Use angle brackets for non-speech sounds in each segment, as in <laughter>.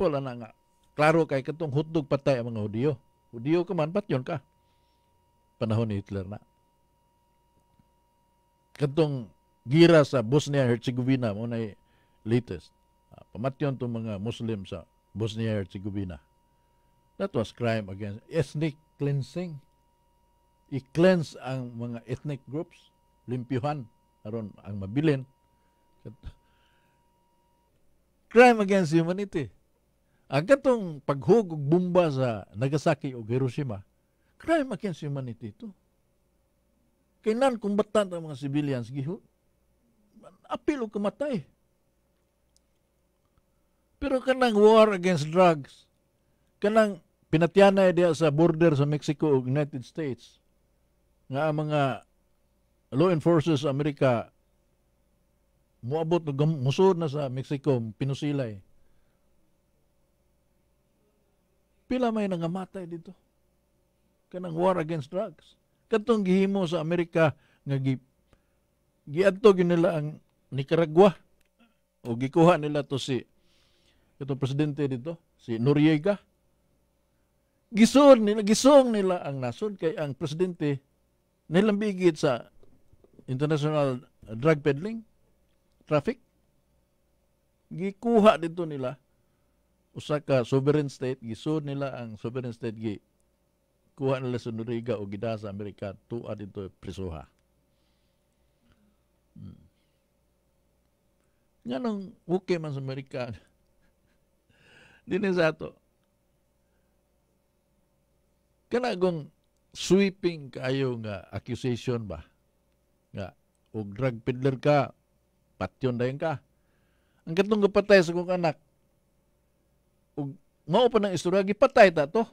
example, ana nga, klaro kay katong hotdog patay ang mga Hudiyo. Hudiyo ka man, patyon ka. Panahon ni Hitler na. Katong gira sa Bosnia-Herzegovina, mo na latest. Uh, pamatyon itong mga Muslim sa Bosnia-Herzegovina. That was crime against ethnic cleansing. I-cleanse ang mga ethnic groups, limpyuhan, aron ang mabilin. crime against humanity. Ang paghug og bomba sa Nagasaki o Hiroshima, crime against humanity ito. Kainan kumbatan ang mga civilians, giho, apil o kamatay. Pero kanang war against drugs, kanang pinatyanay diya sa border sa Mexico ug United States, nga ang mga law enforcers sa Amerika, muabot, musod na sa Mexico, pinusilay Pila may nangamatay dito. Kanang war against drugs. Katong gihimo sa Amerika nga gi giadto ginila ang Nicaragua o gikuha nila to si ito presidente dito si Noriega gisod nila gisong nila ang nasod kay ang presidente nilambigit sa international drug peddling traffic gikuha dito nila usa ka sovereign state gisud nila ang sovereign state gi kuha nila sa Noriga o gida sa Amerika tuwa dito prisoha Hmm. Nga nung okay man sa Amerika, <laughs> din sa ato. Kanagong sweeping kayo nga accusation ba? Nga, og drug peddler ka, patyon dayon ka. Ang katong kapatay sa kong anak, ug mao pa nang istorya gipatay ta to.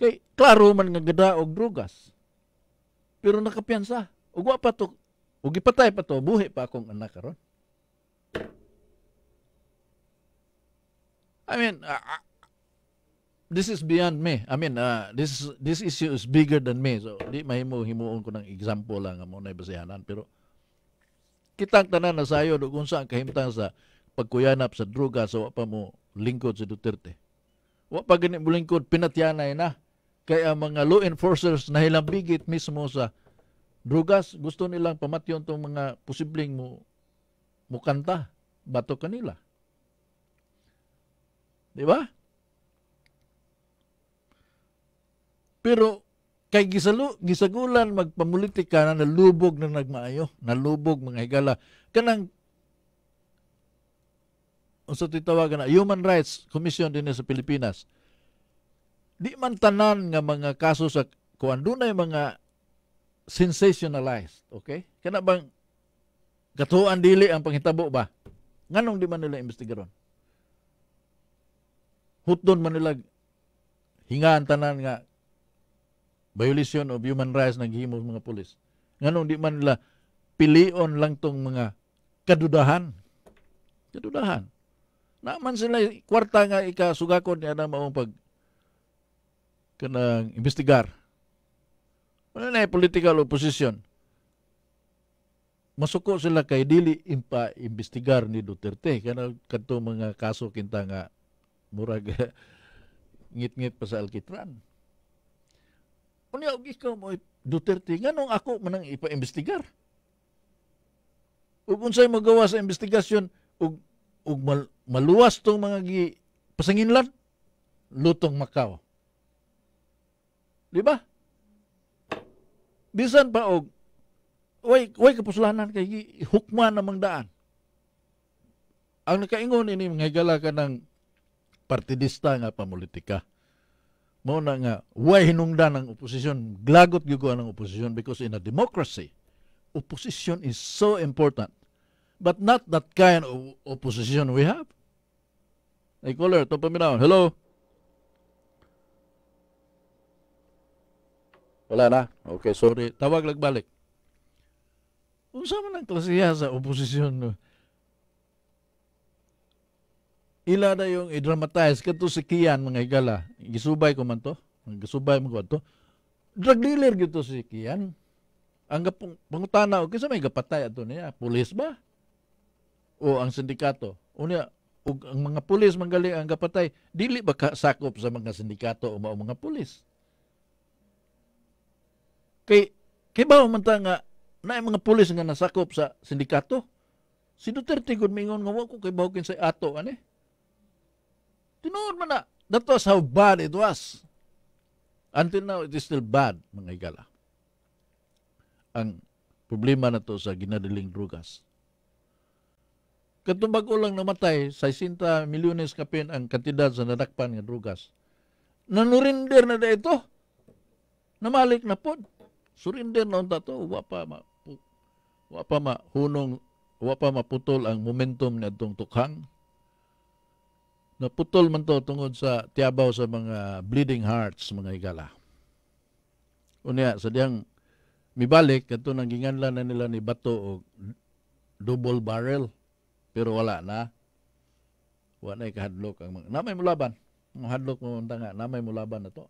Kay klaro man nga gada og drugas. Pero nakapiansa. Og wa pa to og gipatay pa to buhi pa akong anak karon. I mean, uh, this is beyond me. I mean, uh, this this issue is bigger than me. So, di mahimo himuon ko ng example lang amo na basayanan pero kitang tanan na sayo do kung saan kahimtang sa pagkuyanap sa droga so pa mo lingkod si Duterte. Wa pa gani bulingkod pinatyanay na kay ang mga law enforcers na hilambigit mismo sa drugas gusto nilang pamatyon tong mga posibleng mo mukanta bato kanila. Di ba? Pero kay gisalo gisagulan magpamulitika na nalubog na nagmaayo, nalubog mga higala kanang unsa titawagan na Human Rights Commission din sa Pilipinas. Di man tanan nga mga kaso sa kuan dunay mga sensationalized, okay? Kana bang katuan dili ang panghitabo ba? Nganong di man nila investigaron? Huton man nila hingaan tanan nga violation of human rights naghimo mga pulis. Nganong di man nila pilion lang tong mga kadudahan. Kadudahan. Naman sila, kwarta nga ikasugakon niya na maong pag kanang investigar. Ano na political opposition? Masuko sila kay dili impa investigar ni Duterte kana kanto mga kaso kinta nga murag <laughs> ngit-ngit pa sa Alkitran. Unya og ikaw mo Duterte nganong ako manang ipa-imbestigar? Ug unsay magawa sa investigasyon ug ug mal maluwas tong mga gi pasanginlan lutong Macau. Di ba? Bisan pa og way way kapuslanan kay hukma namang daan. Ang nakaingon ini mga higala ka ng partidista nga pamulitika. Mao na nga way hinungdan ang oposisyon, glagot gyud ang oposisyon because in a democracy, opposition is so important. But not that kind of opposition we have. Hey, caller, turn me down. Hello? Wala na? Okay, sorry. Tawag lang balik. Kung saan man ang klasiya sa oposisyon, ila na yung i-dramatize kadto si Kian mga higala gisubay ko man to gisubay mo ko to drug dealer gito si Kian ang pangutana og kinsa may gapatay ato niya pulis ba o ang sindikato unya o ang mga pulis manggaling ang kapatay dili ba sakop sa mga sindikato o mao mga pulis kay kay ba man ta nga na mga pulis nga nasakop sa sindikato si Duterte gud mingon nga wa ko kay bawkin sa ato ani tinuod man na that was how bad it was until now it is still bad mga higala ang problema na to sa ginadaling drugas Katong bago lang namatay, 60 milyones kapin ang katidad sa nadakpan nga drugas. Nanurinder na da ito. Namalik na po. Surinder na unta to. Wapa pa ma, wa ma hunong, wapa maputol ang momentum ni atong tukhang. Naputol man to tungod sa tiabaw sa mga bleeding hearts, mga igala. Unya, sa diyang mibalik, ito nang ginganlan na nila ni Bato o double barrel pero wala na. Wala na kahadlok. Ang mga, namay mo laban. Ang hadlok mo nga, namay mo laban na to.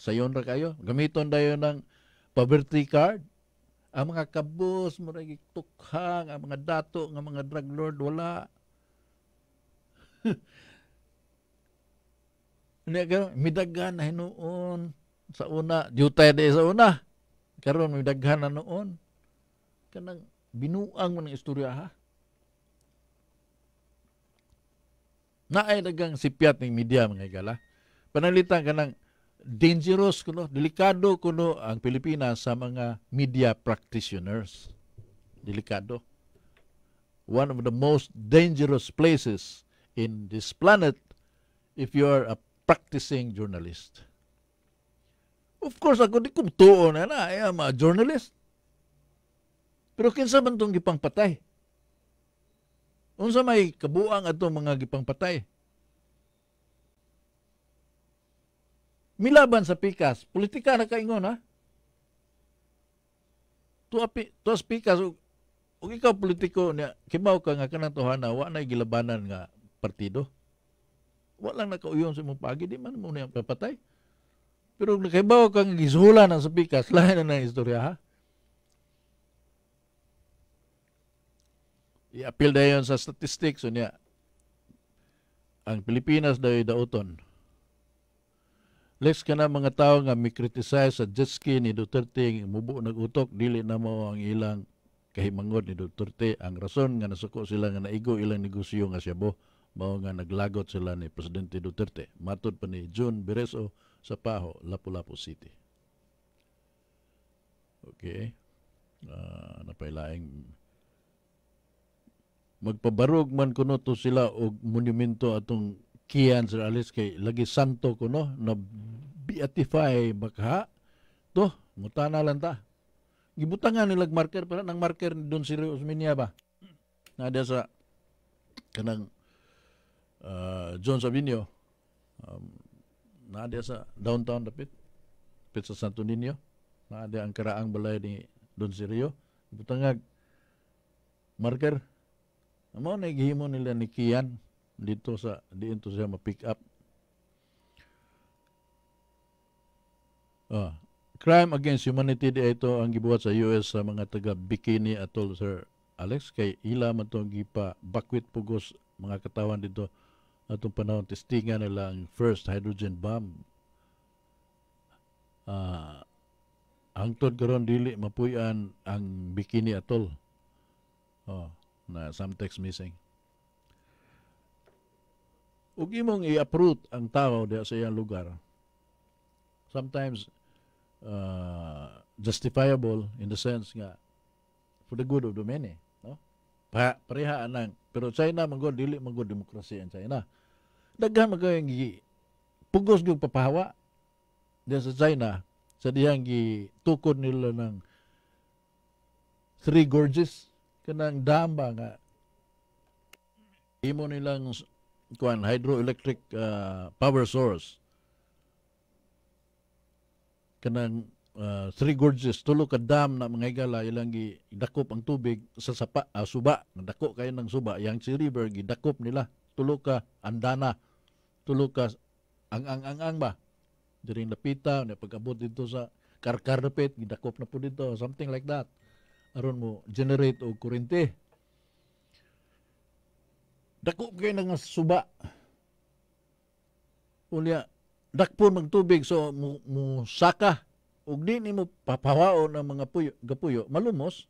Sayon ra kayo. Gamiton dayo ng poverty card. Ang mga kabus, mo tukhang, ang mga dato, ang mga drug lord, wala. <laughs> midaghan na hinuon sa una, dutay di sa una. Karon midaghan na noon. Kanang binuang mo ng istorya ha. na Naay dagang sipiat ng media mga igala. Panalitan ka ng dangerous kuno, delikado kuno ang Pilipinas sa mga media practitioners. Delikado. One of the most dangerous places in this planet if you are a practicing journalist. Of course, ako di kumtuon na na, ay, I'm ah, a journalist. Pero kinsa man itong gipangpatay? patay? Unsa may kabuang ato mga gipangpatay? Milaban sa pikas, politika na kaingon ha. Tuapi, tuas pikas ug, ug ikaw politiko niya kimaw ka nga kanang tohana wa na gilabanan nga partido. Wa lang nakauyon sa imong pagi di man mo niya papatay. Pero nakibaw ka kang gisulan sa pikas, lain <laughs> na na istorya ha. i-appeal dayon sa statistics unya ang Pilipinas daw dauton Lex ka na mga tao nga mi-criticize sa jet ski ni Duterte mubo nag-utok dili na mo ang ilang kahimangod ni Duterte ang rason nga nasuko sila nga naigo ilang negosyo nga siya bo mao nga naglagot sila ni Presidente Duterte matod pa ni June Bereso sa Paho Lapu-Lapu City Okay uh, napailaing magpabarog man kuno to sila og monumento atong kian sir Alice kay lagi santo kuno na beatify baka to mutana lang ta gibutangan nilag marker para nang marker doon si Osminia ba na ada sa kanang uh, ah, John Sabinio um, na ada sa downtown dapit pit sa Santo Niño na ada ang karaang balay ni Don Sirio butangag marker Amo naghimo nila ni Kian dito sa diinto siya ma-pick up. Ah, crime against humanity di ito ang gibuhat sa US sa mga taga Bikini Atoll Sir Alex kay ila man tong gipa bakwit pugos mga katawan dito atong panahon testingan nila ang first hydrogen bomb. Ah, hangtod karon dili mapuy-an ang Bikini Atoll. Oh. Ah, na sometimes missing. Ug imong i-uproot ang tao diha sa iyang lugar. Sometimes uh, justifiable in the sense nga for the good of the many, no? Pa pareha anang pero China man gud dili man gud demokrasiya ang China. Daghan man kay gi pugos gyud papahawa diha sa China sa diyang gitukod nila ng three gorges kanang damba nga imo nilang kuan hydroelectric uh, power source kanang uh, Three Gorges tulo ka dam na mga igala ilang gidakop ang tubig sa sapa uh, suba nadako kayo ng suba yang si river dakop nila tulo ka andana tulo ka ang ang ang ang ba diri lapita na pagabot dito sa karkarpet gidakop na po dito something like that aron mo generate og kuryente. dako kay nga suba ulya dakpon magtubig so mo, mo saka og di nimo papawaon ang mga puyo gapuyo malumos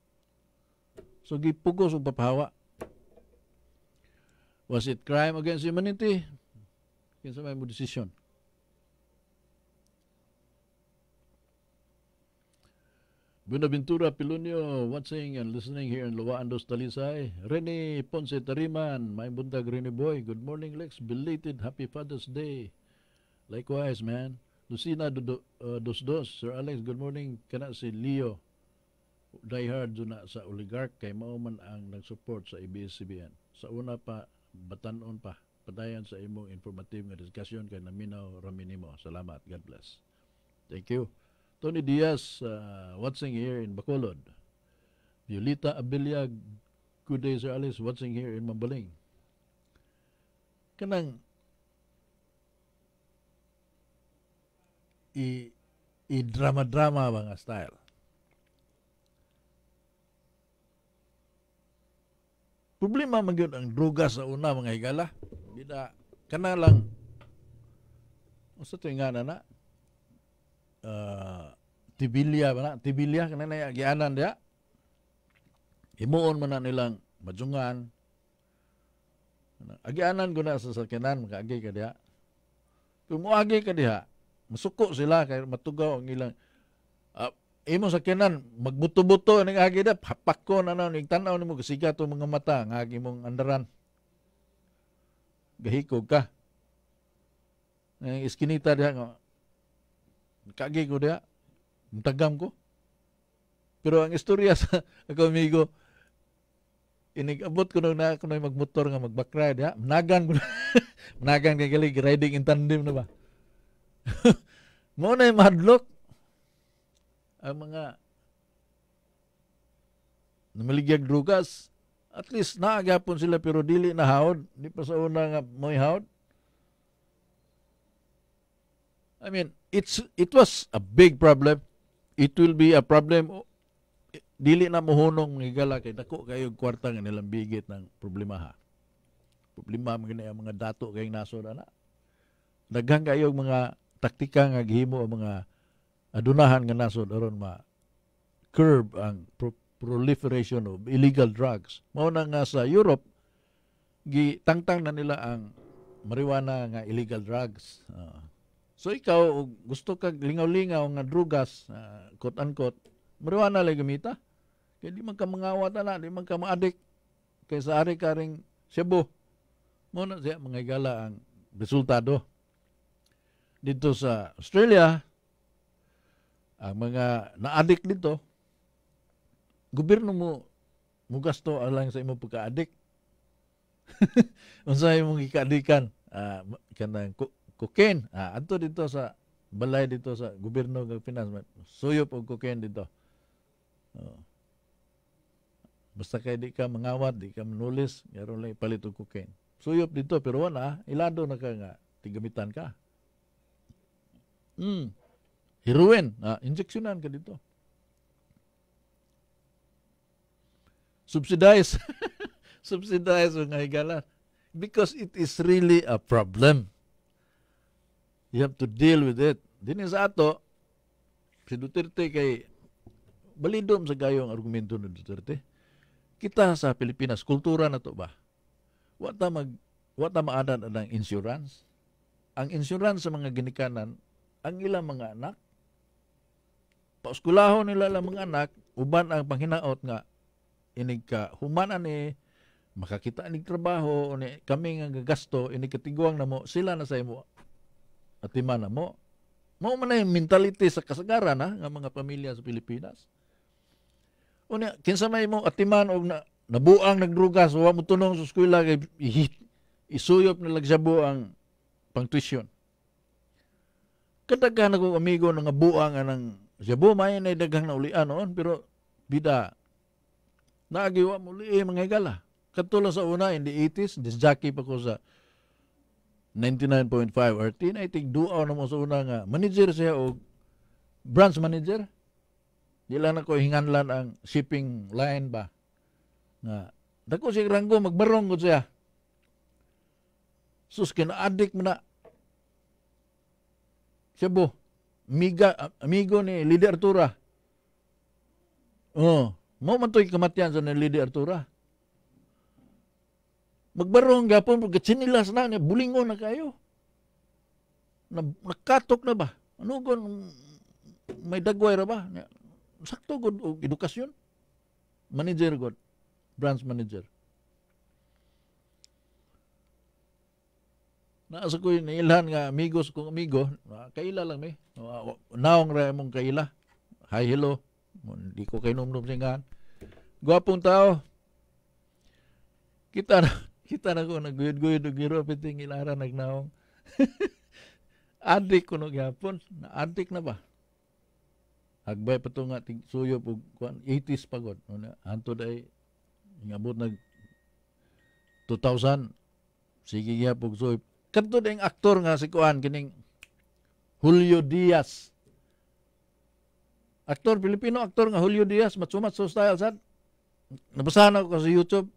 so gipugos og papawa was it crime against humanity kinsa may mo decision Buenaventura Pilonio, watching and listening here in Luwaandos, Talisay. Rene Ponce Tariman, my buntag Rene Boy. Good morning, Lex. Belated Happy Father's Day. Likewise, man. Lucina Dudo, uh, Dosdos, Sir Alex, good morning. Kana si Leo. Diehard na sa oligarch kay mao man ang support sa ABS-CBN. Sa una pa, batanon pa. Patayan sa imong informative nga diskusyon kay Naminaw Raminimo. Salamat. God bless. Thank you. Tony Diaz, uh, watching here in Bacolod. Violeta Abiliag, good day Sir Alice, watching here in Mambaling. Kanang i drama drama ba nga style? Problema man ang droga sa una mga higala. Bida, kana o usa to nga na na, uh, eh, tibilya ba na? Tibilya kana na gianan dia. Himuon man na nilang majungan. Agianan ko na sa sakyanan, makaagi ka dia. Kung moagi ka dia. masuko sila kay matugaw ang ilang uh, ah, imo sakyanan magbuto-buto ning agi da hapak ko na naon tanaw nimo gasiga to mga mata nga agi mong andaran. Gahikog ka. Nang eh, iskinita diha nga Kagi ko diya. Tagam ko. Pero ang istorya <laughs> sa ako amigo, inigabot ko na ako na magmotor nga magbakride ha. Nagan ko na. <laughs> Mnagan kay galig riding in tandem na ba. <laughs> Mo na madlock ang mga namaligyag drugas. At least naagapon sila pero dili na haod. Di pa sa una nga mo'y haod. I mean, it's it was a big problem. It will be a problem dili na mohunong ngigala kay dako kayo kwarta nga nilang bigit ng problema ha. Problema mga ang mga dato kay nasod ana. Daghang kayo mga taktika nga gihimo ang mga adunahan nga nasod aron ma curb ang pro proliferation of illegal drugs. Mao na nga sa Europe gitangtang na nila ang marijuana nga illegal drugs. Uh, So ikaw, gusto ka lingaw-lingaw nga drugas, uh, quote-unquote, marijuana lang gamita. Kaya di man ka mangawa na, di man ka maadik. Kaya sa ari ka ring Cebu. Muna siya mga igala ang resultado. Dito sa Australia, ang mga naadik dito, gobyerno mo mugasto alang sa imo pagka-addict. <laughs> Unsa imong gikaadikan? Uh, ah, kanang cocaine. Ah, adto dito sa balay dito sa gobyerno ng Pinas. Suyop og cocaine dito. Oh. Basta kay di ka mangawat, di ka manulis, yaron lang ipalit og cocaine. Suyop dito pero wala, ah. ilado na ka nga tigamitan ka. Hmm. Heroin, ah, injeksyonan ka dito. Subsidize. <laughs> Subsidize ang higala. Because it is really a problem. You have to deal with it. Din sa ato, si Duterte kay balidom sa gayong argumento ni Duterte. Kita sa Pilipinas, kultura na to ba? Wa ta mag wa ta maadan ang insurance. Ang insurance sa mga ginikanan, ang ilang mga anak pauskulahon nila lang mga anak uban ang panghinaot nga inig ka humana ni makakita ni trabaho ni kami nga gagasto ini katiguang namo sila na sa imo at timana mo, mao man yung mentality sa kasagaran ha, ng mga pamilya sa Pilipinas. Una, kinsa may mo atiman og na, nabuang nagdruga so wa mo tunong sa eskwela kay isuyop na lagsabo ang pangtuisyon. Kadaghan ako amigo nga buang anang Cebu may na daghang naulian noon pero bida naagiwa mo eh, mga higala. Katulad sa una, in the 80s, disjockey pa ko sa 99.5 or tinating duaw na mo sa una nga manager siya og branch manager dila na ko hinganlan ang shipping line ba nga dako si Ranggo magbarong gud siya sus adik mo na siya bo miga amigo ni leader Artura oh mo man to'y kamatian sa ni Lady Artura Magbaro Magbarong gapon, gatsinilas na, bulingon na kayo. Na, nakatok na ba? Ano gun? may dagway ra ba? Sakto god og edukasyon. Manager god, branch manager. Naasa ko yung nailhan nga amigos kong amigo, kaila lang may. Naong ra mong kaila. Hi, hello. Hindi ko kayo numnum singan. Gwapong tao. Kita na Kita na ko, naguyod-guyod, naguyod, piting ilara, nagnaong. <laughs> adik ko no gyapon, adik na ba? Agbay pa to nga ting suyo po, 80s pagod. Una, hanto day, ngabot nag 2000, sige gyapon suyo. Kanto day aktor nga si Kuan, kining Julio Diaz. Aktor, Pilipino aktor nga Julio Diaz, matsumat sa style sad. Nabasahan ako sa YouTube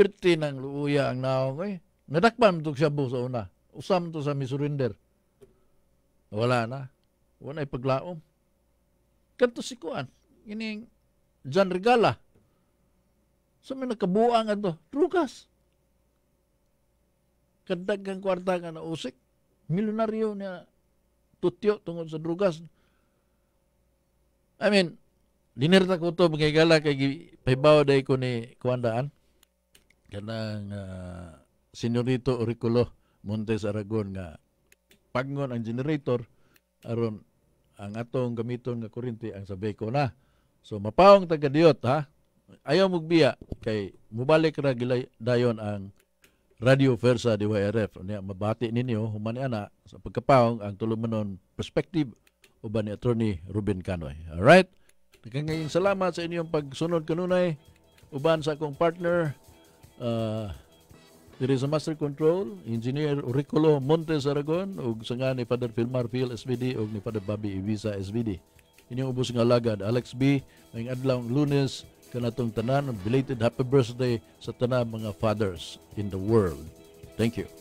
perti ng luuya ang naong ko eh. Nadakpan to siya sa una. Oh, Usam to sa misurinder. Wala na. Wala ipaglaom. Kanto si Kuan. Ining John Regala. So may nakabuang ato. Trukas. Kadag kang kwarta ka na usik. Milyonaryo niya tutyo tungod sa drugas. I mean, dinirta ko to mga gala kay pahibaw day ko ni kuandaan kanang uh, Senyorito Oriculo Montes Aragon nga pagngon ang generator aron ang atong gamiton nga kuryente ang sa Beko na. So mapaong taga diot ha. Ayaw mugbiya kay mubalik ra gilay dayon ang Radio Versa DYRF. Niya mabati ninyo human ana sa pagkapaong ang tulumanon perspective uban ni attorney Ruben Canoy. All right? Nagkangayong salamat sa inyong pagsunod kanunay uban sa akong partner uh, there is a master control, engineer Ricolo Montes Aragon, ug sa nga ni Father Filmar Phil SBD, ug ni Father Bobby Ibiza SBD. Inyong ubos nga lagad, Alex B, ngayong adlaw lunes, kanatong tanan, belated happy birthday sa tanan mga fathers in the world. Thank you.